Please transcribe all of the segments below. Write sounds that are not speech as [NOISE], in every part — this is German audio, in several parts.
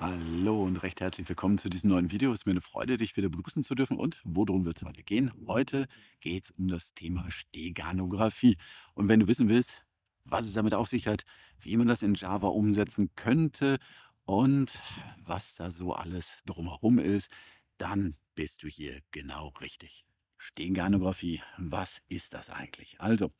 Hallo und recht herzlich willkommen zu diesem neuen Video. Es ist mir eine Freude, dich wieder begrüßen zu dürfen. Und worum wird es heute gehen? Heute geht es um das Thema Steganographie. Und wenn du wissen willst, was es damit auf sich hat, wie man das in Java umsetzen könnte und was da so alles drumherum ist, dann bist du hier genau richtig. Steganographie, was ist das eigentlich? Also,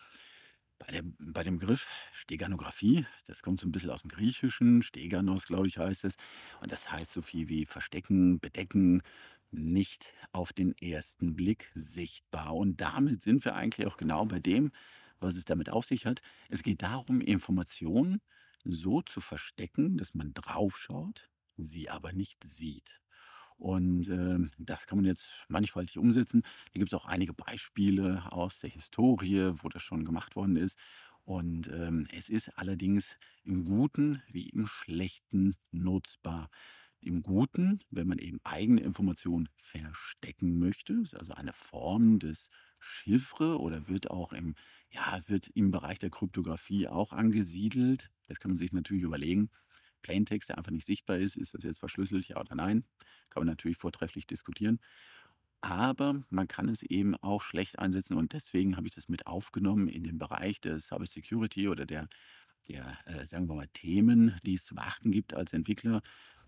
bei, der, bei dem Begriff Steganographie, das kommt so ein bisschen aus dem Griechischen, Steganos, glaube ich, heißt es. Und das heißt so viel wie verstecken, bedecken, nicht auf den ersten Blick sichtbar. Und damit sind wir eigentlich auch genau bei dem, was es damit auf sich hat. Es geht darum, Informationen so zu verstecken, dass man draufschaut, sie aber nicht sieht. Und äh, das kann man jetzt mannigfaltig umsetzen. Da gibt es auch einige Beispiele aus der Historie, wo das schon gemacht worden ist. Und ähm, es ist allerdings im Guten wie im Schlechten nutzbar. Im Guten, wenn man eben eigene Informationen verstecken möchte, ist also eine Form des Chiffre oder wird auch im, ja, wird im Bereich der Kryptographie auch angesiedelt. Das kann man sich natürlich überlegen, Plaintext, der einfach nicht sichtbar ist, ist das jetzt verschlüsselt, ja oder nein? Kann man natürlich vortrefflich diskutieren. Aber man kann es eben auch schlecht einsetzen und deswegen habe ich das mit aufgenommen in den Bereich der Cyber Security oder der, der äh, sagen wir mal, Themen, die es zu beachten gibt als Entwickler,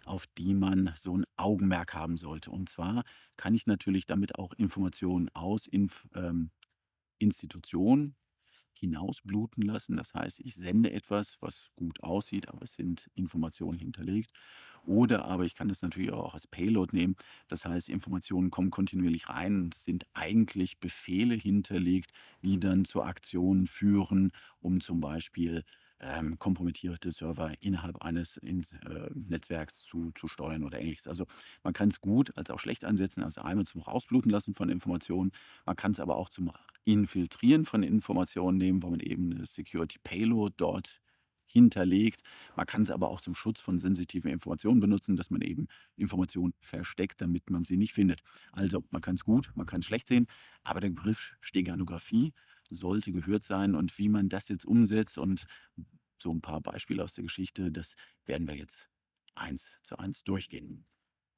auf die man so ein Augenmerk haben sollte. Und zwar kann ich natürlich damit auch Informationen aus Inf ähm, Institutionen hinausbluten lassen. Das heißt, ich sende etwas, was gut aussieht, aber es sind Informationen hinterlegt. Oder aber ich kann das natürlich auch als Payload nehmen. Das heißt, Informationen kommen kontinuierlich rein und sind eigentlich Befehle hinterlegt, die dann zu Aktionen führen, um zum Beispiel ähm, kompromittierte Server innerhalb eines in, äh, Netzwerks zu, zu steuern oder ähnliches. Also man kann es gut als auch schlecht einsetzen, also einmal zum Rausbluten lassen von Informationen. Man kann es aber auch zum Infiltrieren von Informationen nehmen, wo man eben eine Security Payload dort hinterlegt. Man kann es aber auch zum Schutz von sensitiven Informationen benutzen, dass man eben Informationen versteckt, damit man sie nicht findet. Also man kann es gut, man kann es schlecht sehen, aber der Begriff Steganographie sollte gehört sein und wie man das jetzt umsetzt und so ein paar Beispiele aus der Geschichte, das werden wir jetzt eins zu eins durchgehen.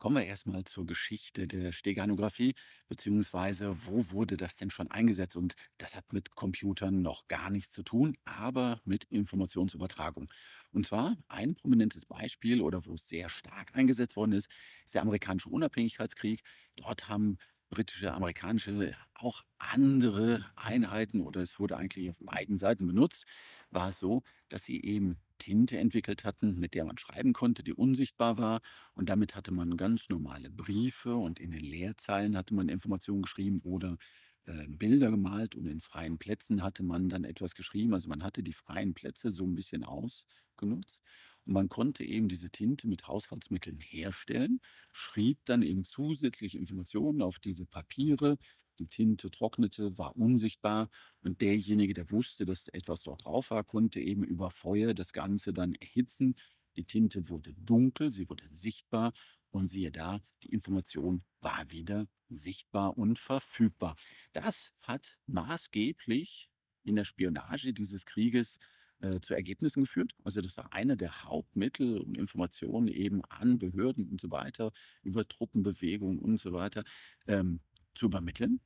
Kommen wir erstmal zur Geschichte der Steganographie, beziehungsweise wo wurde das denn schon eingesetzt? Und das hat mit Computern noch gar nichts zu tun, aber mit Informationsübertragung. Und zwar ein prominentes Beispiel oder wo es sehr stark eingesetzt worden ist, ist der amerikanische Unabhängigkeitskrieg. Dort haben britische, amerikanische, auch andere Einheiten oder es wurde eigentlich auf beiden Seiten benutzt, war es so, dass sie eben Tinte entwickelt hatten, mit der man schreiben konnte, die unsichtbar war. Und damit hatte man ganz normale Briefe und in den Leerzeilen hatte man Informationen geschrieben oder äh, Bilder gemalt und in freien Plätzen hatte man dann etwas geschrieben. Also man hatte die freien Plätze so ein bisschen ausgenutzt. Und man konnte eben diese Tinte mit Haushaltsmitteln herstellen, schrieb dann eben zusätzliche Informationen auf diese Papiere. Die Tinte trocknete, war unsichtbar und derjenige, der wusste, dass etwas dort drauf war, konnte eben über Feuer das Ganze dann erhitzen. Die Tinte wurde dunkel, sie wurde sichtbar und siehe da, die Information war wieder sichtbar und verfügbar. Das hat maßgeblich in der Spionage dieses Krieges äh, zu Ergebnissen geführt. Also das war einer der Hauptmittel, um Informationen eben an Behörden und so weiter, über Truppenbewegungen und so weiter ähm, zu übermitteln.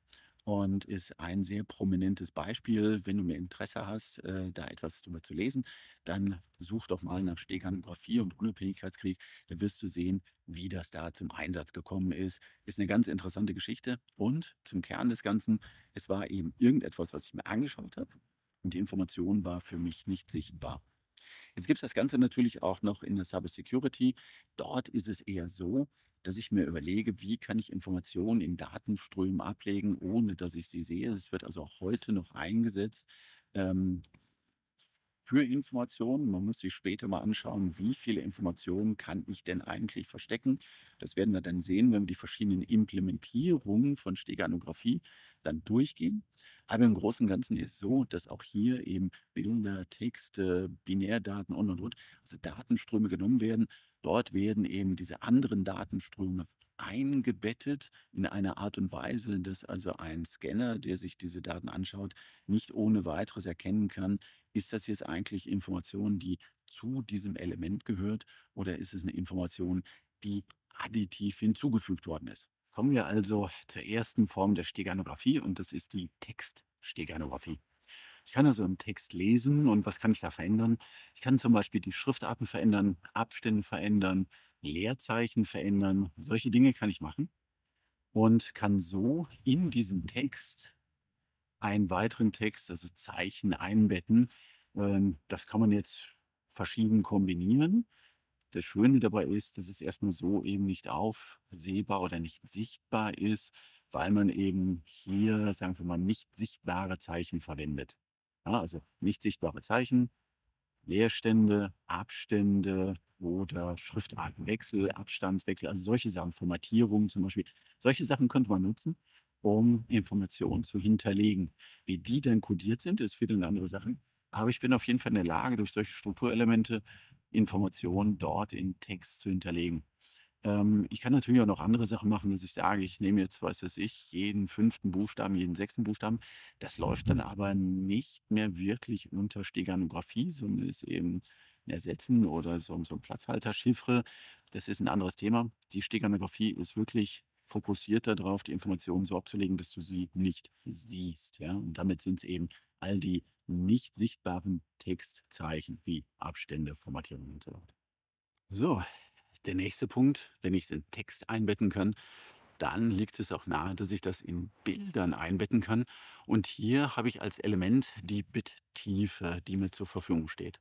Und ist ein sehr prominentes Beispiel. Wenn du mehr Interesse hast, äh, da etwas drüber zu lesen, dann such doch mal nach Steganographie und Unabhängigkeitskrieg. Da wirst du sehen, wie das da zum Einsatz gekommen ist. Ist eine ganz interessante Geschichte. Und zum Kern des Ganzen, es war eben irgendetwas, was ich mir angeschaut habe und die Information war für mich nicht sichtbar. Jetzt gibt es das Ganze natürlich auch noch in der Cyber Security. Dort ist es eher so, dass ich mir überlege, wie kann ich Informationen in Datenströmen ablegen, ohne dass ich sie sehe. Es wird also auch heute noch eingesetzt ähm, für Informationen. Man muss sich später mal anschauen, wie viele Informationen kann ich denn eigentlich verstecken. Das werden wir dann sehen, wenn wir die verschiedenen Implementierungen von Steganographie dann durchgehen. Aber im Großen und Ganzen ist es so, dass auch hier eben Bilder, Texte, Binärdaten und und und, also Datenströme genommen werden. Dort werden eben diese anderen Datenströme eingebettet in einer Art und Weise, dass also ein Scanner, der sich diese Daten anschaut, nicht ohne weiteres erkennen kann, ist das jetzt eigentlich Information, die zu diesem Element gehört oder ist es eine Information, die additiv hinzugefügt worden ist. Kommen wir also zur ersten Form der Steganographie und das ist die Textsteganographie. Ich kann also im Text lesen und was kann ich da verändern? Ich kann zum Beispiel die Schriftarten verändern, Abstände verändern, Leerzeichen verändern. Solche Dinge kann ich machen und kann so in diesen Text einen weiteren Text, also Zeichen einbetten. Ähm, das kann man jetzt verschieden kombinieren. Das Schöne dabei ist, dass es erstmal so eben nicht aufsehbar oder nicht sichtbar ist, weil man eben hier, sagen wir mal, nicht sichtbare Zeichen verwendet. Ja, also nicht sichtbare Zeichen, Leerstände, Abstände oder Schriftartenwechsel, Abstandswechsel, also solche Sachen, Formatierungen zum Beispiel. Solche Sachen könnte man nutzen, um Informationen zu hinterlegen. Wie die dann kodiert sind, ist wieder eine andere Sache. Aber ich bin auf jeden Fall in der Lage, durch solche Strukturelemente Informationen dort in Text zu hinterlegen. Ähm, ich kann natürlich auch noch andere Sachen machen, dass ich sage, ich nehme jetzt, was weiß ich, jeden fünften Buchstaben, jeden sechsten Buchstaben. Das läuft dann aber nicht mehr wirklich unter Steganographie, sondern ist eben ein Ersetzen oder so, so ein platzhalter Das ist ein anderes Thema. Die Steganographie ist wirklich fokussiert darauf, die Informationen so abzulegen, dass du sie nicht siehst. Ja? Und damit sind es eben all die nicht sichtbaren Textzeichen wie Abstände, Formatierung und so weiter. So, der nächste Punkt, wenn ich es in Text einbetten kann, dann liegt es auch nahe, dass ich das in Bildern einbetten kann. Und hier habe ich als Element die Bittiefe, die mir zur Verfügung steht.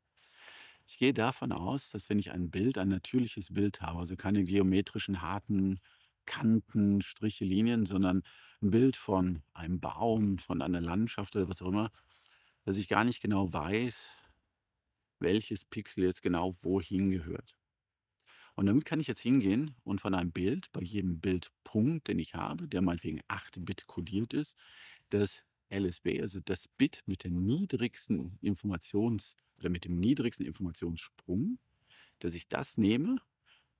Ich gehe davon aus, dass wenn ich ein Bild, ein natürliches Bild habe, also keine geometrischen harten Kanten, Striche, Linien, sondern ein Bild von einem Baum, von einer Landschaft oder was auch immer, dass ich gar nicht genau weiß, welches Pixel jetzt genau wohin gehört. Und damit kann ich jetzt hingehen und von einem Bild, bei jedem Bildpunkt, den ich habe, der meinetwegen 8-Bit kodiert ist, das LSB, also das Bit mit der niedrigsten Informations- oder mit dem niedrigsten Informationssprung, dass ich das nehme,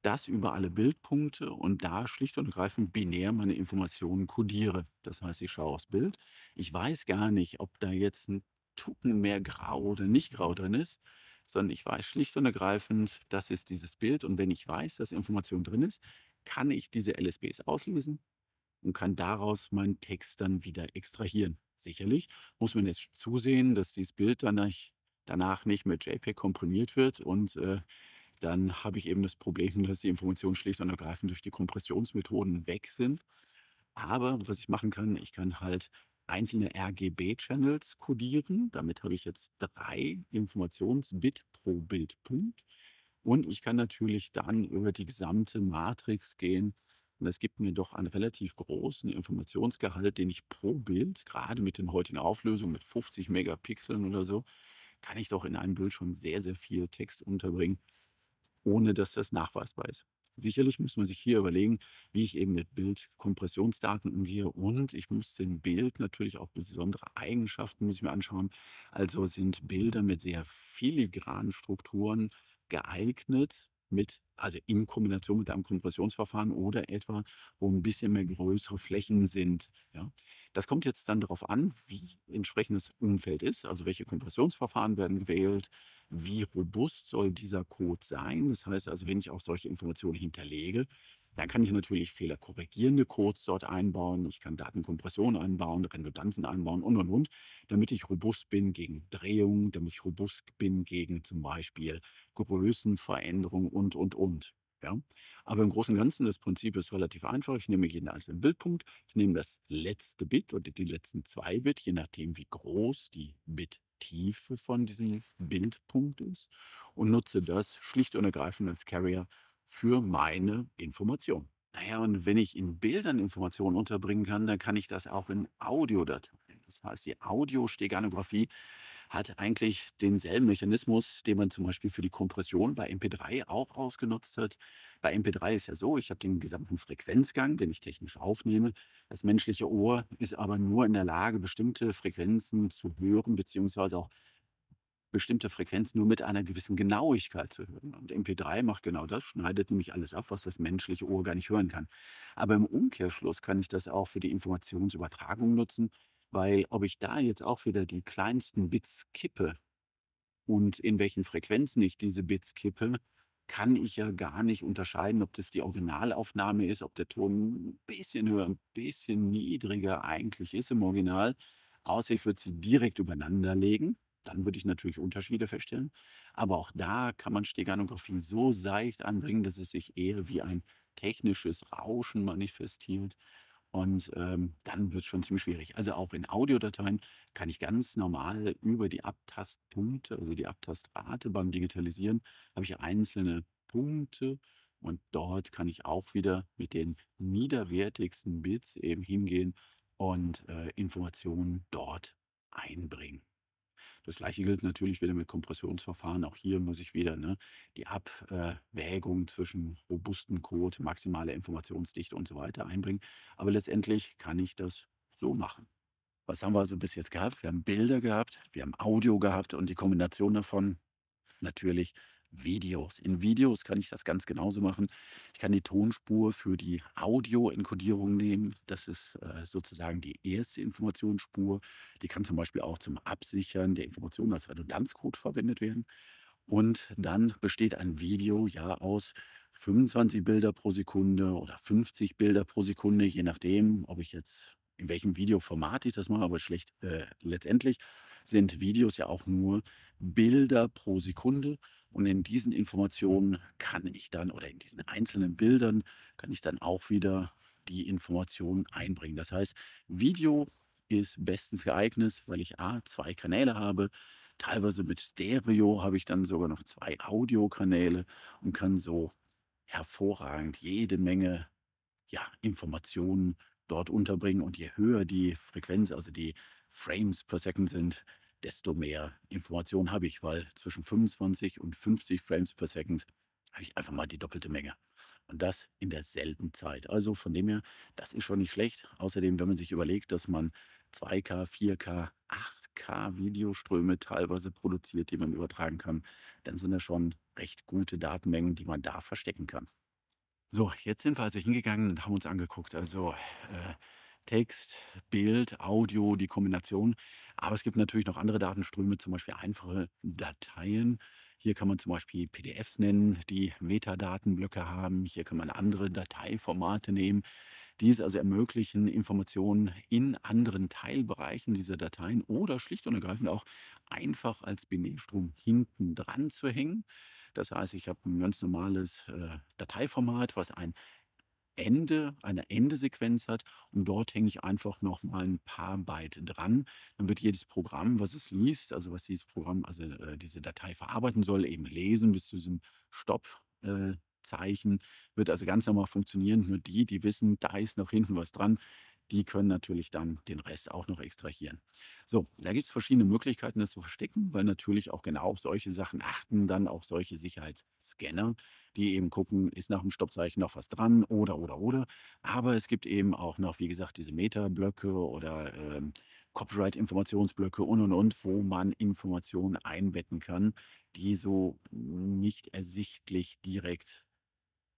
das über alle Bildpunkte und da schlicht und ergreifend binär meine Informationen kodiere. Das heißt, ich schaue aufs Bild. Ich weiß gar nicht, ob da jetzt ein Tucken mehr grau oder nicht grau drin ist, sondern ich weiß schlicht und ergreifend, das ist dieses Bild. Und wenn ich weiß, dass Information drin ist, kann ich diese LSBs auslesen und kann daraus meinen Text dann wieder extrahieren. Sicherlich muss man jetzt zusehen, dass dieses Bild danach, danach nicht mit JPEG komprimiert wird und äh, dann habe ich eben das Problem, [LAUGHS] dass die Informationen schlicht und ergreifend durch die Kompressionsmethoden weg sind. Aber was ich machen kann, ich kann halt einzelne RGB-Channels kodieren. Damit habe ich jetzt drei Informationsbit pro Bildpunkt. Und ich kann natürlich dann über die gesamte Matrix gehen. Und es gibt mir doch einen relativ großen Informationsgehalt, den ich pro Bild, gerade mit den heutigen Auflösungen mit 50 Megapixeln oder so, kann ich doch in einem Bild schon sehr, sehr viel Text unterbringen, ohne dass das nachweisbar ist. Sicherlich muss man sich hier überlegen, wie ich eben mit Bildkompressionsdaten umgehe. Und ich muss dem Bild natürlich auch besondere Eigenschaften muss ich mir anschauen. Also sind Bilder mit sehr filigranen Strukturen geeignet, mit, also in Kombination mit einem Kompressionsverfahren oder etwa, wo ein bisschen mehr größere Flächen sind. Ja. Das kommt jetzt dann darauf an, wie entsprechendes Umfeld ist, also welche Kompressionsverfahren werden gewählt, wie robust soll dieser Code sein. Das heißt also, wenn ich auch solche Informationen hinterlege, dann kann ich natürlich fehlerkorrigierende Codes dort einbauen. Ich kann Datenkompression einbauen, Redundanzen einbauen und, und, und, damit ich robust bin gegen Drehungen, damit ich robust bin gegen zum Beispiel Größenveränderungen und, und, und. Ja? Aber im Großen und Ganzen, das Prinzip ist relativ einfach. Ich nehme jeden einzelnen Bildpunkt, ich nehme das letzte Bit oder die letzten zwei Bit, je nachdem, wie groß die Bit Tiefe von diesem Bildpunkt ist und nutze das schlicht und ergreifend als Carrier für meine Information. Naja, und wenn ich in Bildern Informationen unterbringen kann, dann kann ich das auch in Audiodateien. Das heißt, die Audiosteganografie hat eigentlich denselben Mechanismus, den man zum Beispiel für die Kompression bei MP3 auch ausgenutzt hat. Bei MP3 ist ja so, ich habe den gesamten Frequenzgang, den ich technisch aufnehme. Das menschliche Ohr ist aber nur in der Lage, bestimmte Frequenzen zu hören, beziehungsweise auch bestimmte Frequenz nur mit einer gewissen Genauigkeit zu hören. Und MP3 macht genau das, schneidet nämlich alles ab, was das menschliche Ohr gar nicht hören kann. Aber im Umkehrschluss kann ich das auch für die Informationsübertragung nutzen, weil ob ich da jetzt auch wieder die kleinsten Bits kippe und in welchen Frequenzen ich diese Bits kippe, kann ich ja gar nicht unterscheiden, ob das die Originalaufnahme ist, ob der Ton ein bisschen höher, ein bisschen niedriger eigentlich ist im Original, außer ich würde sie direkt übereinander legen dann würde ich natürlich Unterschiede feststellen. Aber auch da kann man Steganographie so seicht mhm. anbringen, dass es sich eher wie ein technisches Rauschen manifestiert. Und ähm, dann wird es schon ziemlich schwierig. Also auch in Audiodateien kann ich ganz normal über die Abtastpunkte, also die Abtastrate beim Digitalisieren, habe ich einzelne Punkte. Und dort kann ich auch wieder mit den niederwertigsten Bits eben hingehen und äh, Informationen dort einbringen. Das gleiche gilt natürlich wieder mit Kompressionsverfahren. Auch hier muss ich wieder ne, die Abwägung zwischen robusten Code, maximale Informationsdichte und so weiter einbringen. Aber letztendlich kann ich das so machen. Was haben wir also bis jetzt gehabt? Wir haben Bilder gehabt, wir haben Audio gehabt und die Kombination davon natürlich Videos. In Videos kann ich das ganz genauso machen. Ich kann die Tonspur für die Audio-Enkodierung nehmen. Das ist äh, sozusagen die erste Informationsspur. Die kann zum Beispiel auch zum Absichern der Informationen als Redundanzcode verwendet werden. Und dann besteht ein Video ja aus 25 Bilder pro Sekunde oder 50 Bilder pro Sekunde, je nachdem, ob ich jetzt in welchem Videoformat ich das mache, aber schlecht, äh, letztendlich sind Videos ja auch nur Bilder pro Sekunde und in diesen Informationen kann ich dann oder in diesen einzelnen Bildern kann ich dann auch wieder die Informationen einbringen. Das heißt, Video ist bestens geeignet, weil ich A, zwei Kanäle habe. Teilweise mit Stereo habe ich dann sogar noch zwei Audiokanäle und kann so hervorragend jede Menge ja, Informationen dort unterbringen. Und je höher die Frequenz, also die Frames per Second sind, desto mehr Informationen habe ich, weil zwischen 25 und 50 Frames per Second habe ich einfach mal die doppelte Menge. Und das in derselben Zeit. Also von dem her, das ist schon nicht schlecht. Außerdem, wenn man sich überlegt, dass man 2K, 4K, 8K Videoströme teilweise produziert, die man übertragen kann, dann sind das schon recht gute Datenmengen, die man da verstecken kann. So, jetzt sind wir also hingegangen und haben uns angeguckt. Also äh, Text, Bild, Audio, die Kombination. Aber es gibt natürlich noch andere Datenströme, zum Beispiel einfache Dateien. Hier kann man zum Beispiel PDFs nennen, die Metadatenblöcke haben. Hier kann man andere Dateiformate nehmen, die es also ermöglichen, Informationen in anderen Teilbereichen dieser Dateien oder schlicht und ergreifend auch einfach als Binärstrom hinten dran zu hängen. Das heißt, ich habe ein ganz normales äh, Dateiformat, was ein Ende, eine Endesequenz hat und dort hänge ich einfach nochmal ein paar Byte dran. Dann wird jedes Programm, was es liest, also was dieses Programm, also äh, diese Datei verarbeiten soll, eben lesen bis zu diesem Stoppzeichen. Äh, wird also ganz normal funktionieren. Nur die, die wissen, da ist noch hinten was dran, die können natürlich dann den Rest auch noch extrahieren. So, da gibt es verschiedene Möglichkeiten, das zu verstecken, weil natürlich auch genau auf solche Sachen achten dann auch solche Sicherheitsscanner, die eben gucken, ist nach dem Stoppzeichen noch was dran oder, oder, oder. Aber es gibt eben auch noch, wie gesagt, diese Meta-Blöcke oder ähm, Copyright-Informationsblöcke und, und, und, wo man Informationen einbetten kann, die so nicht ersichtlich direkt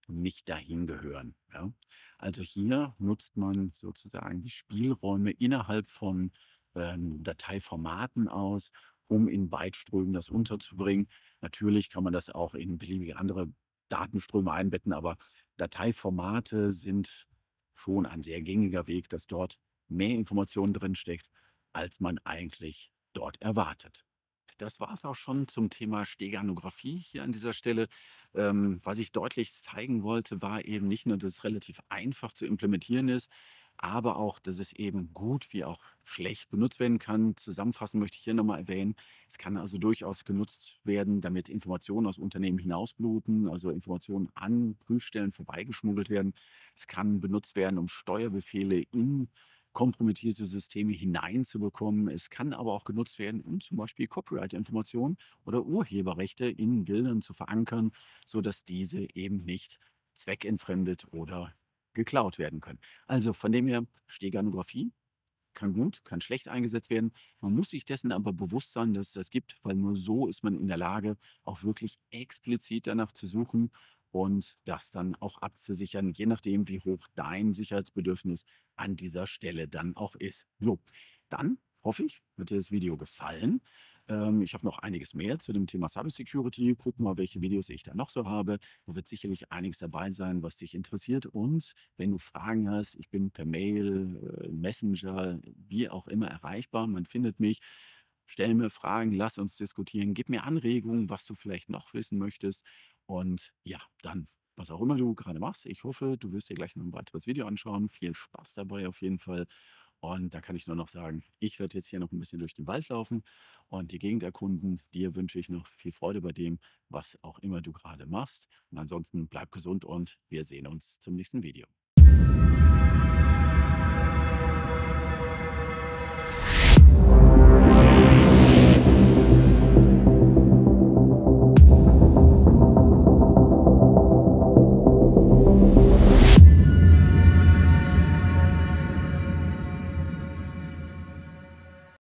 nicht dahin gehören. Ja? Also hier nutzt man sozusagen die Spielräume innerhalb von ähm, Dateiformaten aus, um in Byteströmen das unterzubringen. Natürlich kann man das auch in beliebige andere Datenströme einbetten, aber Dateiformate sind schon ein sehr gängiger Weg, dass dort mehr Informationen drinsteckt, als man eigentlich dort erwartet. Das war es auch schon zum Thema Steganographie hier an dieser Stelle. Ähm, was ich deutlich zeigen wollte, war eben nicht nur, dass es relativ einfach zu implementieren ist, aber auch, dass es eben gut wie auch schlecht benutzt werden kann. Zusammenfassend möchte ich hier nochmal erwähnen, es kann also durchaus genutzt werden, damit Informationen aus Unternehmen hinausbluten, also Informationen an Prüfstellen vorbeigeschmuggelt werden. Es kann benutzt werden, um Steuerbefehle in kompromittierte Systeme hineinzubekommen. Es kann aber auch genutzt werden, um zum Beispiel Copyright-Informationen oder Urheberrechte in Bildern zu verankern, sodass diese eben nicht zweckentfremdet oder geklaut werden können. Also von dem her, Steganographie kann gut, kann schlecht eingesetzt werden. Man muss sich dessen aber bewusst sein, dass es das gibt, weil nur so ist man in der Lage, auch wirklich explizit danach zu suchen und das dann auch abzusichern, je nachdem, wie hoch dein Sicherheitsbedürfnis an dieser Stelle dann auch ist. So, dann hoffe ich, hat dir das Video gefallen. Ähm, ich habe noch einiges mehr zu dem Thema Cybersecurity. Guck mal, welche Videos ich da noch so habe. Da wird sicherlich einiges dabei sein, was dich interessiert. Und wenn du Fragen hast, ich bin per Mail, äh, Messenger, wie auch immer erreichbar. Man findet mich. Stell mir Fragen, lass uns diskutieren, gib mir Anregungen, was du vielleicht noch wissen möchtest. Und ja, dann, was auch immer du gerade machst, ich hoffe, du wirst dir gleich noch ein weiteres Video anschauen. Viel Spaß dabei auf jeden Fall. Und da kann ich nur noch sagen, ich werde jetzt hier noch ein bisschen durch den Wald laufen und die Gegend erkunden. Dir wünsche ich noch viel Freude bei dem, was auch immer du gerade machst. Und ansonsten bleib gesund und wir sehen uns zum nächsten Video.